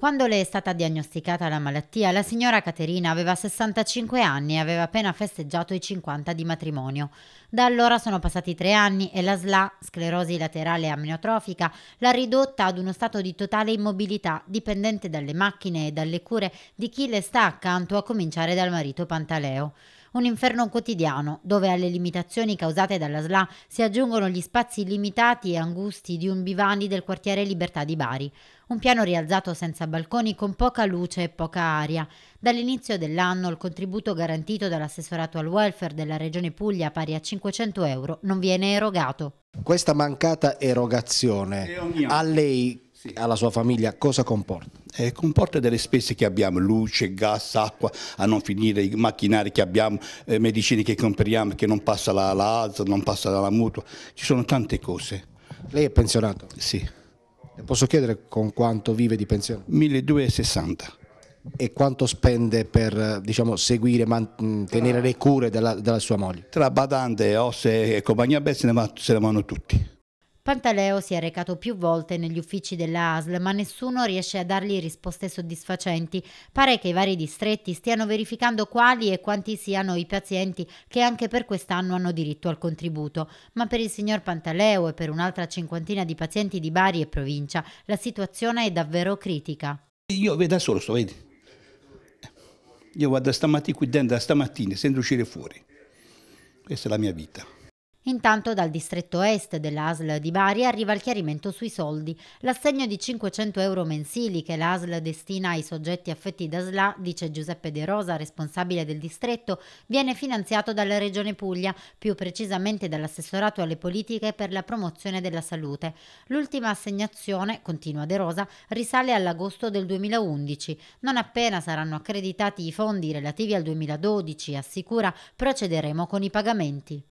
Quando le è stata diagnosticata la malattia, la signora Caterina aveva 65 anni e aveva appena festeggiato i 50 di matrimonio. Da allora sono passati tre anni e la SLA, sclerosi laterale amniotrofica, l'ha ridotta ad uno stato di totale immobilità, dipendente dalle macchine e dalle cure di chi le sta accanto, a cominciare dal marito Pantaleo. Un inferno quotidiano, dove alle limitazioni causate dalla SLA si aggiungono gli spazi limitati e angusti di un bivani del quartiere Libertà di Bari. Un piano rialzato senza balconi con poca luce e poca aria. Dall'inizio dell'anno il contributo garantito dall'assessorato al welfare della Regione Puglia pari a 500 euro non viene erogato. Questa mancata erogazione a lei, alla sua famiglia, cosa comporta? eh, comporta delle spese che abbiamo, luce, gas, acqua, a non finire i macchinari che abbiamo, eh, medicine che compriamo, che non passa la, la AZ, non passa dalla mutua, ci sono tante cose. Lei è pensionato? Sì. Posso chiedere con quanto vive di pensione? 1260. E quanto spende per diciamo, seguire, mantenere mm, le cure della, della sua moglie? Tra badante, osse e compagnia bella se ne vanno tutti. Pantaleo si è recato più volte negli uffici della ASL, ma nessuno riesce a dargli risposte soddisfacenti. Pare che i vari distretti stiano verificando quali e quanti siano i pazienti che anche per quest'anno hanno diritto al contributo, ma per il signor Pantaleo e per un'altra cinquantina di pazienti di Bari e provincia la situazione è davvero critica. Io da solo sto, vedi? Io vado stamattina qui dentro, stamattina, senza uscire fuori. Questa è la mia vita. Intanto dal distretto est dell'ASL di Bari arriva il chiarimento sui soldi. L'assegno di 500 euro mensili che l'ASL destina ai soggetti affetti da SLA, dice Giuseppe De Rosa, responsabile del distretto, viene finanziato dalla Regione Puglia, più precisamente dall'assessorato alle politiche per la promozione della salute. L'ultima assegnazione, continua De Rosa, risale all'agosto del 2011. Non appena saranno accreditati i fondi relativi al 2012, assicura, procederemo con i pagamenti.